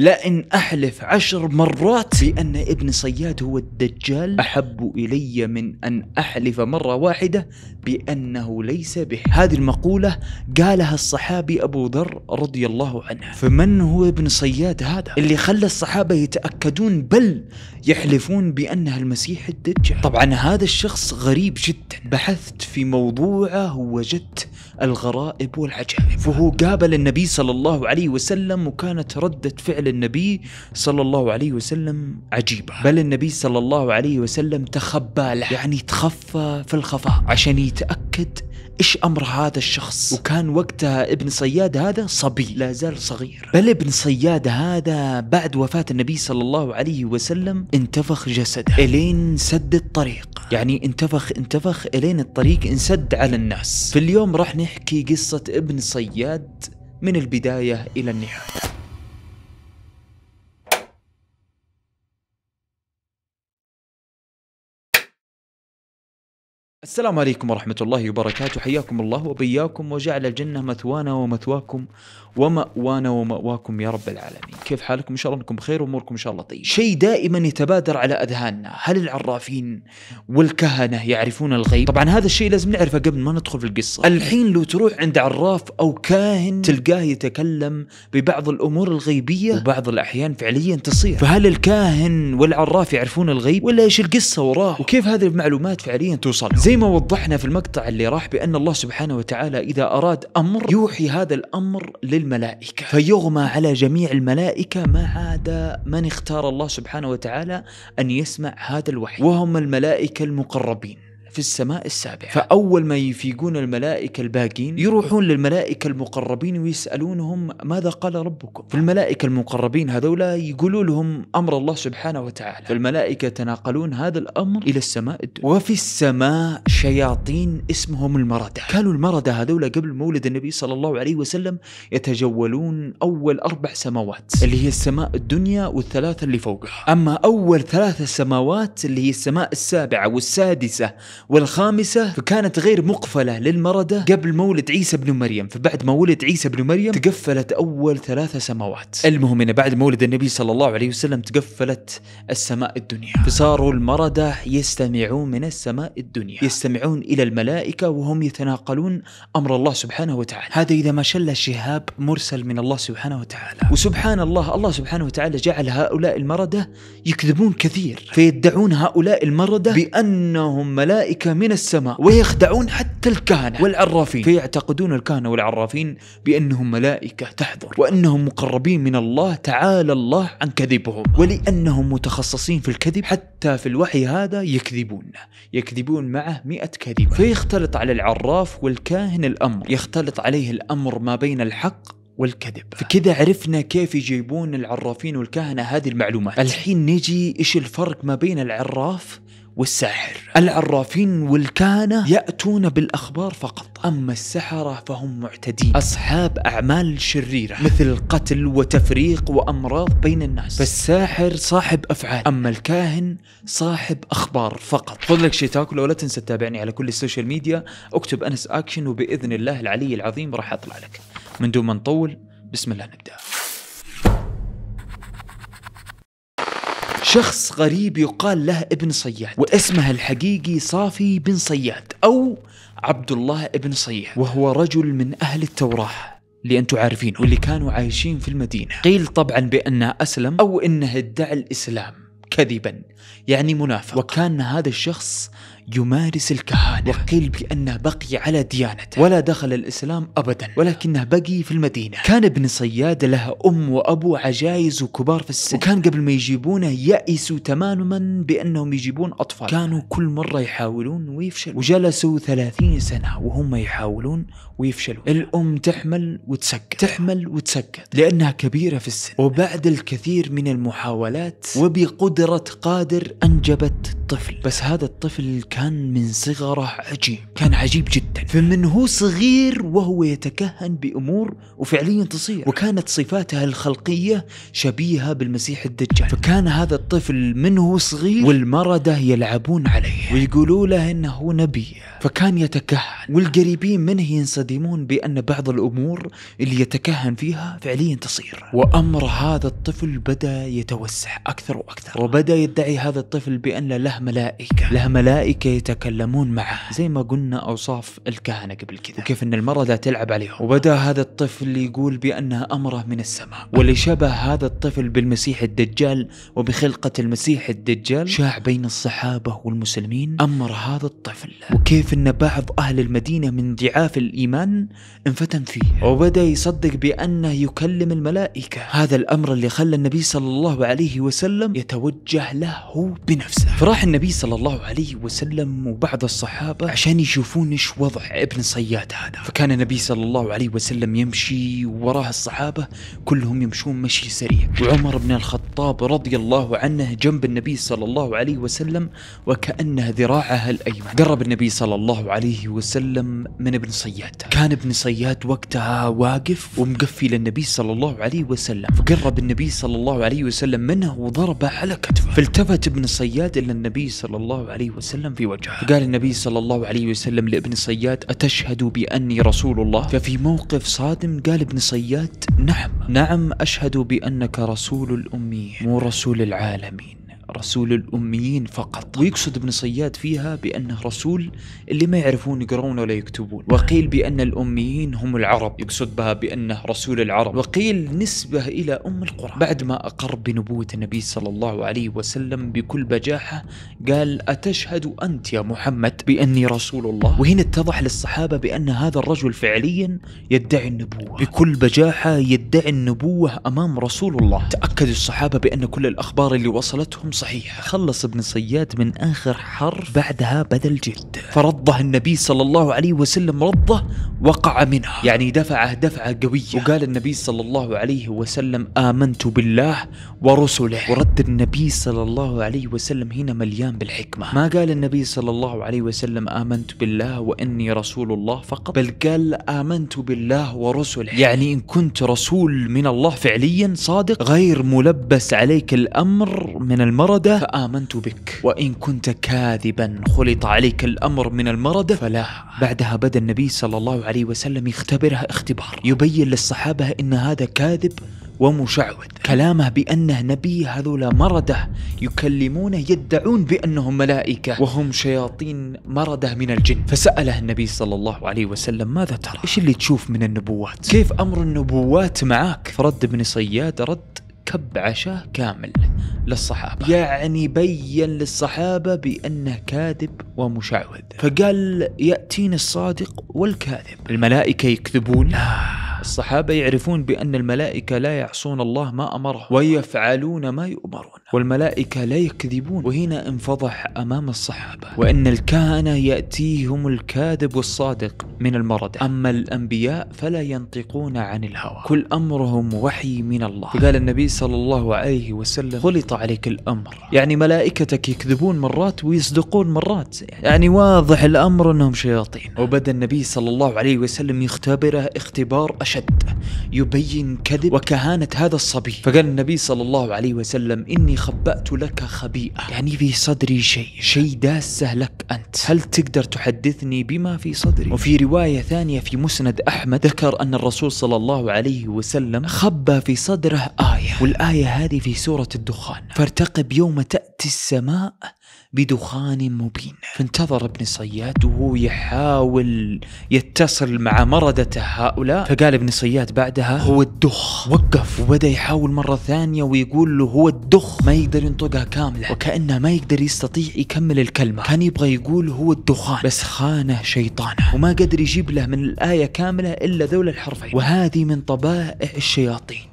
لأن أحلف عشر مرات بأن ابن صياد هو الدجال أحب إلي من أن أحلف مرة واحدة بأنه ليس به هذه المقولة قالها الصحابي أبو ذر رضي الله عنه فمن هو ابن صياد هذا اللي خلى الصحابة يتأكدون بل يحلفون بانها المسيح الدجال طبعا هذا الشخص غريب جدا بحثت في موضوعه ووجدت الغرائب والعجائب فهو قابل النبي صلى الله عليه وسلم وكانت ردة فعل النبي صلى الله عليه وسلم عجيبة بل النبي صلى الله عليه وسلم تخبى له يعني تخفى في الخفاء عشان يتأكد ايش امر هذا الشخص وكان وقتها ابن صياد هذا صبي لا زال صغير بل ابن صياد هذا بعد وفاة النبي صلى الله عليه وسلم انتفخ جسده الين سد الطريق يعني انتفخ انتفخ الين الطريق انسد على الناس في اليوم راح نحكي قصة ابن صياد من البداية إلى النهاية السلام عليكم ورحمة الله وبركاته حياكم الله وبياكم وجعل الجنة مثوانا ومثواكم ومأوانا ومأواكم يا رب العالمين كيف حالكم إن شاء الله أنكم بخير وأموركم إن شاء الله طيب شيء دائما يتبادر على أذهاننا هل العرافين والكهنة يعرفون الغيب طبعا هذا الشيء لازم نعرفه قبل ما ندخل في القصة الحين لو تروح عند عراف أو كاهن تلقاه يتكلم ببعض الأمور الغيبية وبعض الأحيان فعليا تصير فهل الكاهن والعراف يعرفون الغيب ولا إيش القصة وراه وكيف هذه المعلومات فعليا توصل زي ما وضحنا في المقطع اللي راح بأن الله سبحانه وتعالى إذا أراد أمر يوحي هذا الأمر للملائكة فيغمى على جميع الملائكة ما عدا من اختار الله سبحانه وتعالى أن يسمع هذا الوحي وهم الملائكة المقربين في السماء السابعة فأول ما يفيقون الملائكة الباقين يروحون للملائكة المقربين ويسألونهم ماذا قال ربكم فالملائكة المقربين هذولا يقولوا لهم أمر الله سبحانه وتعالى فالملائكة يتناقلون هذا الأمر إلى السماء الدنيا وفي السماء شياطين اسمهم المردة كانوا المردة هذولا قبل مولد النبي صلى الله عليه وسلم يتجولون أول أربع سماوات اللي هي السماء الدنيا والثلاثة اللي فوقها أما أول ثلاثة سماوات اللي هي السماء السابعة والسادسة والخامسة فكانت غير مقفلة للمردة قبل مولد عيسى بن مريم فبعد ما ولد عيسى بن مريم تقفلت أول ثلاثة سماوات المهم أن بعد مولد النبي صلى الله عليه وسلم تقفلت السماء الدنيا فصاروا المردة يستمعون من السماء الدنيا يستمعون إلى الملائكة وهم يتناقلون أمر الله سبحانه وتعالى هذا إذا ما شل شهاب مرسل من الله سبحانه وتعالى وسبحان الله الله سبحانه وتعالى جعل هؤلاء المردة يكذبون كثير فيدعون هؤلاء المردة بأنهم ملائكة الملائكة من السماء ويخدعون حتى الكهنة والعرافين فيعتقدون الكهنة والعرافين بأنهم ملائكة تحضر وأنهم مقربين من الله تعالى الله عن كذبهم ولأنهم متخصصين في الكذب حتى في الوحي هذا يكذبون يكذبون معه مئة كذبة فيختلط على العراف والكاهن الأمر يختلط عليه الأمر ما بين الحق والكذب فكذا عرفنا كيف يجيبون العرافين والكهنة هذه المعلومات الحين نجي إيش الفرق ما بين العراف والساحر العرافين والكهنة يأتون بالأخبار فقط أما السحرة فهم معتدين أصحاب أعمال شريرة مثل قتل وتفريق وأمراض بين الناس فالساحر صاحب أفعال أما الكاهن صاحب أخبار فقط خذ لك شي تاكله ولا تنسى تتابعني على كل السوشيال ميديا اكتب أنس أكشن وبإذن الله العلي العظيم راح أطلع لك من دون ما نطول بسم الله نبدأ شخص غريب يقال له ابن صياد واسمه الحقيقي صافي بن صياد أو عبد الله ابن صياد وهو رجل من أهل التوراة اللي انتم عارفين واللي كانوا عايشين في المدينة قيل طبعا بأنه أسلم أو أنه ادعى الإسلام كذبا يعني منافق وكان هذا الشخص يمارس الكهانة آه، نعم. وقيل بأنه بقي على ديانته ولا دخل الإسلام أبدا ولكنه بقي في المدينة كان ابن صياد له أم وأبو عجايز وكبار في السن وكان قبل ما يجيبونه يأسوا تماما بأنهم يجيبون أطفال كانوا كل مرة يحاولون ويفشلوا وجلسوا ثلاثين سنة وهم يحاولون ويفشلوا الأم تحمل وتسكت تحمل وتسكت لأنها كبيرة في السن وبعد الكثير من المحاولات وبقدرة قادر أنجبت طفل بس هذا الطفل كان كان من صغره عجيب كان عجيب جدا فمن هو صغير وهو يتكهن بأمور وفعليا تصير وكانت صفاته الخلقية شبيهة بالمسيح الدجال فكان هذا الطفل من هو صغير والمردة يلعبون عليه ويقولوا له انه نبي فكان يتكهن والقريبين منه ينصدمون بان بعض الامور اللي يتكهن فيها فعليا تصير وامر هذا الطفل بدا يتوسع اكثر واكثر وبدا يدعي هذا الطفل بان له ملائكه له ملائكه يتكلمون معه زي ما قلنا أوصاف الكهنة قبل كذا وكيف أن المرضى تلعب عليهم وبدأ هذا الطفل يقول بأنها أمره من السماء واللي شبه هذا الطفل بالمسيح الدجال وبخلقة المسيح الدجال شاع بين الصحابة والمسلمين أمر هذا الطفل وكيف أن بعض أهل المدينة من ضعاف الإيمان انفتن فيه وبدأ يصدق بأنه يكلم الملائكة هذا الأمر اللي خلى النبي صلى الله عليه وسلم يتوجه له بنفسه فراح النبي صلى الله عليه وسلم وسلم وبعض الصحابة عشان يشوفون ايش وضع ابن صياد هذا فكان النبي صلى الله عليه وسلم يمشي وراه الصحابة كلهم يمشون مشي سريع وعمر بن الخطاب رضي الله عنه جنب النبي صلى الله عليه وسلم وكأنه ذراعه الأيمن قرب النبي صلى الله عليه وسلم من ابن صياد كان ابن صياد وقتها واقف ومقفي للنبي صلى الله عليه وسلم فقرب النبي صلى الله عليه وسلم منه وضربه على كتفه فالتفت ابن صياد إلى النبي صلى الله عليه وسلم في وجهه قال النبي صلى الله عليه وسلم لابن صياد أتشهد بأني رسول الله ففي موقف صادم قال ابن صياد نعم نعم أشهد بأنك رسول الأمي مو رسول العالمين رسول الأميين فقط ويقصد ابن صياد فيها بأنه رسول اللي ما يعرفون يقرون ولا يكتبون وقيل بأن الأميين هم العرب يقصد بها بأنه رسول العرب وقيل نسبة إلى أم القرآن بعد ما أقر بنبوة النبي صلى الله عليه وسلم بكل بجاحة قال أتشهد أنت يا محمد بأني رسول الله وهنا اتضح للصحابة بأن هذا الرجل فعليا يدعي النبوة بكل بجاحة يدعي النبوة أمام رسول الله تأكد الصحابة بأن كل الأخبار اللي وصلتهم صحيحة خلص ابن صياد من آخر حرف بعدها بدل جلد فرضه النبي صلى الله عليه وسلم رضه وقع منها يعني دفعه دفعة قوية وقال النبي صلى الله عليه وسلم آمنت بالله ورسله ورد النبي صلى الله عليه وسلم هنا مليان بالحكمة ما قال النبي صلى الله عليه وسلم آمنت بالله وإني رسول الله فقط بل قال آمنت بالله ورسله يعني إن كنت رسول من الله فعليا صادق غير ملبس عليك الأمر من المرء المرض فآمنت بك وإن كنت كاذبا خلط عليك الأمر من المرض فلا بعدها بدا النبي صلى الله عليه وسلم يختبرها اختبار يبين للصحابة إن هذا كاذب ومشعوذ كلامه بأنه نبي هذولا مرده يكلمونه يدعون بأنهم ملائكة وهم شياطين مرده من الجن فسأله النبي صلى الله عليه وسلم ماذا ترى؟ إيش اللي تشوف من النبوات؟ كيف أمر النبوات معك؟ فرد ابن صياد رد كب عشاء كامل للصحابة يعني بين للصحابة بأنه كاذب ومشعوذ فقال يأتيني الصادق والكاذب الملائكة يكذبون لا الصحابة يعرفون بأن الملائكة لا يعصون الله ما أمره ويفعلون ما يؤمرون والملائكة لا يكذبون وهنا انفضح أمام الصحابة وأن الكهنة يأتيهم الكاذب الصادق من المرض أما الأنبياء فلا ينطقون عن الهوى كل أمرهم وحي من الله فقال النبي صلى الله عليه وسلم خلط عليك الأمر يعني ملائكتك يكذبون مرات ويصدقون مرات يعني واضح الأمر أنهم شياطين وبدأ النبي صلى الله عليه وسلم يختبره اختبار أشد يبين كذب وكهانة هذا الصبي فقال النبي صلى الله عليه وسلم إني خبأت لك خبيئة يعني في صدري شيء شيء داسه لك أنت هل تقدر تحدثني بما في صدري وفي رواية ثانية في مسند أحمد ذكر أن الرسول صلى الله عليه وسلم خبى في صدره آية والآية هذه في سورة الدخان فارتقب يوم تأتي السماء بدخان مبين فانتظر ابن صياد وهو يحاول يتصل مع مردته هؤلاء فقال ابن صياد بعدها هو الدخ وقف وبدأ يحاول مرة ثانية ويقول له هو الدخ ما يقدر ينطقها كاملة وكأنه ما يقدر يستطيع يكمل الكلمة كان يبغى يقول هو الدخان بس خانه شيطانه وما قدر يجيب له من الآية كاملة إلا ذول الحرفين وهذه من طبائع الشياطين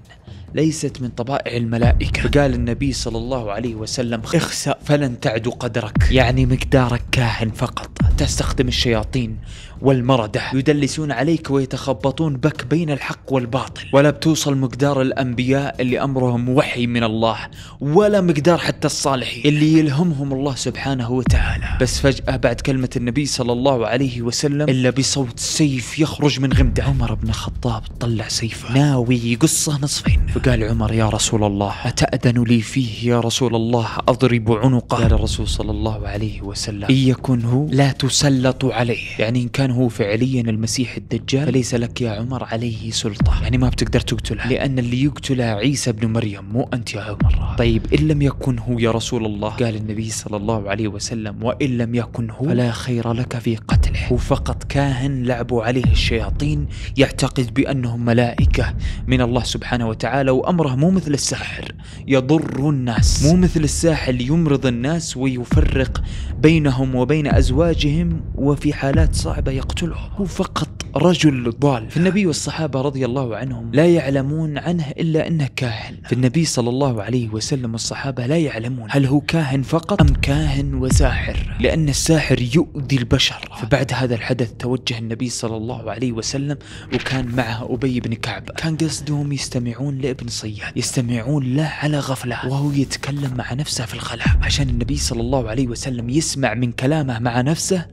ليست من طبائع الملائكة فقال النبي صلى الله عليه وسلم اخسأ فلن تعد قدرك يعني مقدارك كاهن فقط تستخدم الشياطين والمردة يدلسون عليك ويتخبطون بك بين الحق والباطل ولا بتوصل مقدار الأنبياء اللي أمرهم وحي من الله ولا مقدار حتى الصالحين اللي يلهمهم الله سبحانه وتعالى بس فجأة بعد كلمة النبي صلى الله عليه وسلم إلا بصوت سيف يخرج من غمده عمر بن الخطاب طلع سيفه ناوي يقصه نصفين فقال عمر يا رسول الله أتأذن لي فيه يا رسول الله أضرب عنقه قال الرسول صلى الله عليه وسلم إن يكن هو لا تسلط عليه يعني إن كان كان هو فعليا المسيح الدجال فليس لك يا عمر عليه سلطة يعني ما بتقدر تقتله لأن اللي يقتله عيسى بن مريم مو أنت يا عمر طيب إن لم يكن هو يا رسول الله قال النبي صلى الله عليه وسلم وإن لم يكن هو فلا خير لك في قتله هو فقط كاهن لعبوا عليه الشياطين يعتقد بأنهم ملائكة من الله سبحانه وتعالى وأمره مو مثل الساحر يضر الناس مو مثل الساحر اللي يمرض الناس ويفرق بينهم وبين أزواجهم وفي حالات صعبة يقتله هو فقط رجل ضال فالنبي والصحابة رضي الله عنهم لا يعلمون عنه إلا أنه كاهن فالنبي صلى الله عليه وسلم والصحابة لا يعلمون هل هو كاهن فقط أم كاهن وساحر لأن الساحر يؤذي البشر فبعد هذا الحدث توجه النبي صلى الله عليه وسلم وكان معه أبي بن كعب كان قصدهم يستمعون لابن صياد يستمعون له على غفلة وهو يتكلم مع نفسه في الخلاء عشان النبي صلى الله عليه وسلم يسمع من كلامه مع نفسه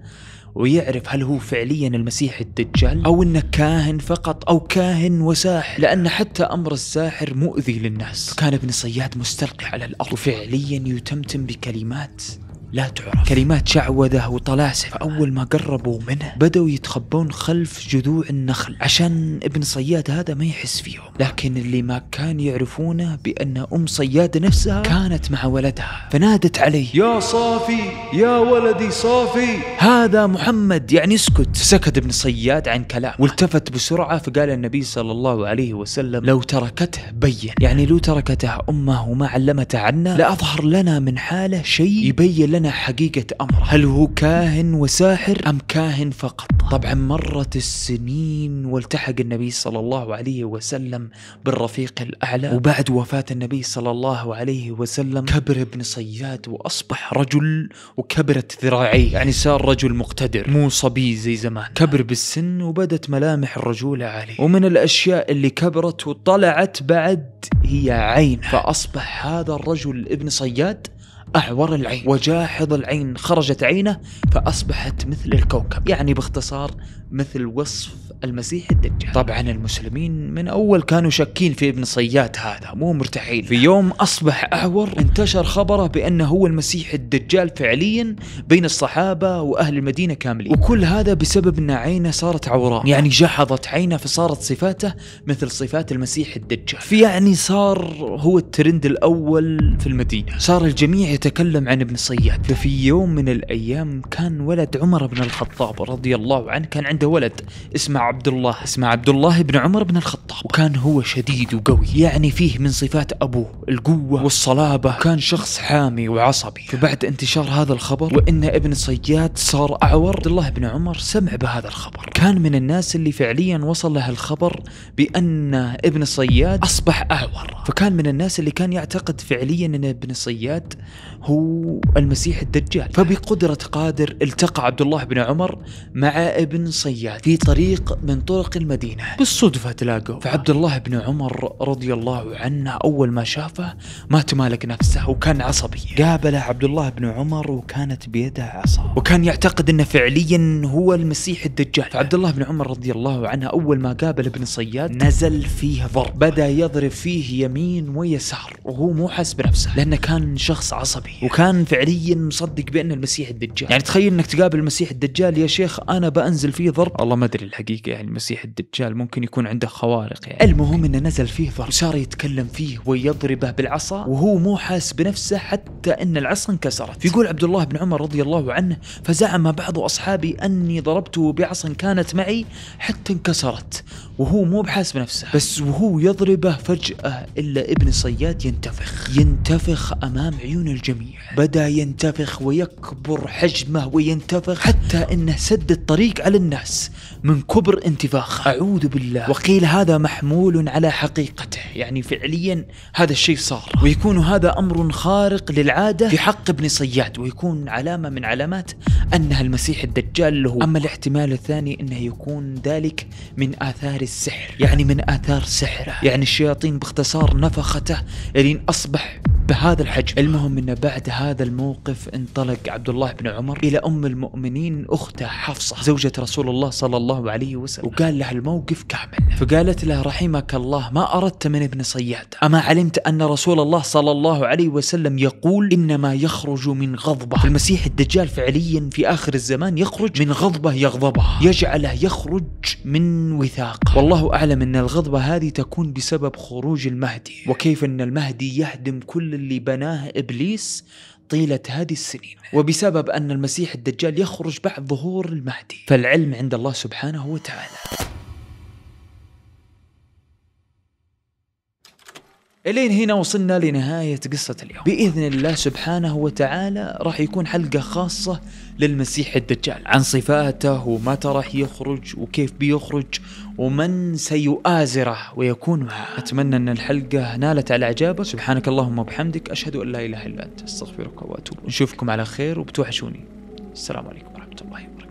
ويعرف هل هو فعليا المسيح الدجال أو أنه كاهن فقط أو كاهن وساحر لأن حتى أمر الساحر مؤذي للناس كان ابن صياد مستلقي على الأرض وفعليا يتمتم بكلمات لا تعرف كلمات شعوذة وطلاسم فأول ما قربوا منه بدأوا يتخبون خلف جذوع النخل عشان ابن صياد هذا ما يحس فيهم لكن اللي ما كان يعرفونه بأن أم صياد نفسها كانت مع ولدها فنادت عليه يا صافي يا ولدي صافي هذا محمد يعني اسكت سكت ابن صياد عن كلام والتفت بسرعة فقال النبي صلى الله عليه وسلم لو تركته بين يعني لو تركته أمه وما علمته عنا لأظهر لنا من حاله شيء يبين لنا لنا حقيقة أمره هل هو كاهن وساحر أم كاهن فقط طبعا مرت السنين والتحق النبي صلى الله عليه وسلم بالرفيق الأعلى وبعد وفاة النبي صلى الله عليه وسلم كبر ابن صياد وأصبح رجل وكبرت ذراعيه يعني صار رجل مقتدر مو صبي زي زمان كبر بالسن وبدت ملامح الرجولة عليه ومن الأشياء اللي كبرت وطلعت بعد هي عين فأصبح هذا الرجل ابن صياد أعور العين وجاحظ العين خرجت عينه فأصبحت مثل الكوكب يعني باختصار مثل وصف المسيح الدجال طبعا المسلمين من أول كانوا شاكين في ابن صياد هذا مو مرتاحين في يوم أصبح أعور انتشر خبره بأنه هو المسيح الدجال فعليا بين الصحابة وأهل المدينة كاملين وكل هذا بسبب أن عينه صارت عوراء يعني جحظت عينه فصارت صفاته مثل صفات المسيح الدجال في يعني صار هو الترند الأول في المدينة صار الجميع يتكلم عن ابن صياد ففي يوم من الأيام كان ولد عمر بن الخطاب رضي الله عنه كان عنده ولد اسمه عبد الله اسمه عبد الله بن عمر بن الخطاب وكان هو شديد وقوي يعني فيه من صفات أبوه القوة والصلابة كان شخص حامي وعصبي فبعد انتشار هذا الخبر وإن ابن صياد صار أعور عبد الله بن عمر سمع بهذا الخبر كان من الناس اللي فعليا وصل له الخبر بأن ابن صياد أصبح أعور فكان من الناس اللي كان يعتقد فعليا أن ابن صياد هو المسيح الدجال فبقدرة قادر التقى عبد الله بن عمر مع ابن صياد في طريق من طرق المدينة بالصدفة تلاقوا فعبد الله بن عمر رضي الله عنه أول ما شافه ما تمالك نفسه وكان عصبي قابله عبد الله بن عمر وكانت بيده عصا وكان يعتقد أنه فعليا هو المسيح الدجال فعبد الله بن عمر رضي الله عنه أول ما قابل ابن صياد نزل فيه ضرب بدأ يضرب فيه يمين ويسار وهو مو حاس بنفسه لأنه كان شخص عصبي وكان فعليا مصدق بأن المسيح الدجال يعني تخيل أنك تقابل المسيح الدجال يا شيخ أنا بأنزل فيه ضرب الله ما أدري الحقيقة حقيقه يعني المسيح الدجال ممكن يكون عنده خوارق يعني المهم انه نزل فيه ضرب صار يتكلم فيه ويضربه بالعصا وهو مو حاس بنفسه حتى ان العصا انكسرت يقول عبد الله بن عمر رضي الله عنه فزعم بعض اصحابي اني ضربته بعصا كانت معي حتى انكسرت وهو مو بحاس بنفسه بس وهو يضربه فجأة إلا ابن صياد ينتفخ ينتفخ أمام عيون الجميع بدأ ينتفخ ويكبر حجمه وينتفخ حتى أنه سد الطريق على الناس من كبر انتفاخه أعوذ بالله وقيل هذا محمول على حقيقته يعني فعليا هذا الشيء صار ويكون هذا أمر خارق للعادة في حق ابن صياد ويكون علامة من علامات أنها المسيح الدجال له أما الاحتمال الثاني أنه يكون ذلك من آثار السحر يعني من آثار سحره يعني الشياطين باختصار نفخته لين أصبح بهذا الحجم المهم أن بعد هذا الموقف انطلق عبد الله بن عمر إلى أم المؤمنين أخته حفصة زوجة رسول الله صلى الله عليه وسلم وقال لها الموقف كامل فقالت له رحمك الله ما أردت من ابن صياد أما علمت أن رسول الله صلى الله عليه وسلم يقول إنما يخرج من غضبه المسيح الدجال فعليا في آخر الزمان يخرج من غضبه يغضبه يجعله يخرج من وثاقه والله أعلم أن الغضبة هذه تكون بسبب خروج المهدي وكيف أن المهدي يهدم كل اللي بناه ابليس طيلة هذه السنين وبسبب أن المسيح الدجال يخرج بعد ظهور المهدي فالعلم عند الله سبحانه وتعالى الين هنا وصلنا لنهاية قصة اليوم بإذن الله سبحانه وتعالى راح يكون حلقة خاصة للمسيح الدجال عن صفاته ومتى راح يخرج وكيف بيخرج ومن سيؤازره ويكون معه أتمنى أن الحلقة نالت على إعجابك سبحانك اللهم وبحمدك أشهد أن لا إله إلا أنت أستغفرك وأتوب نشوفكم على خير وبتوحشوني السلام عليكم ورحمة الله وبركاته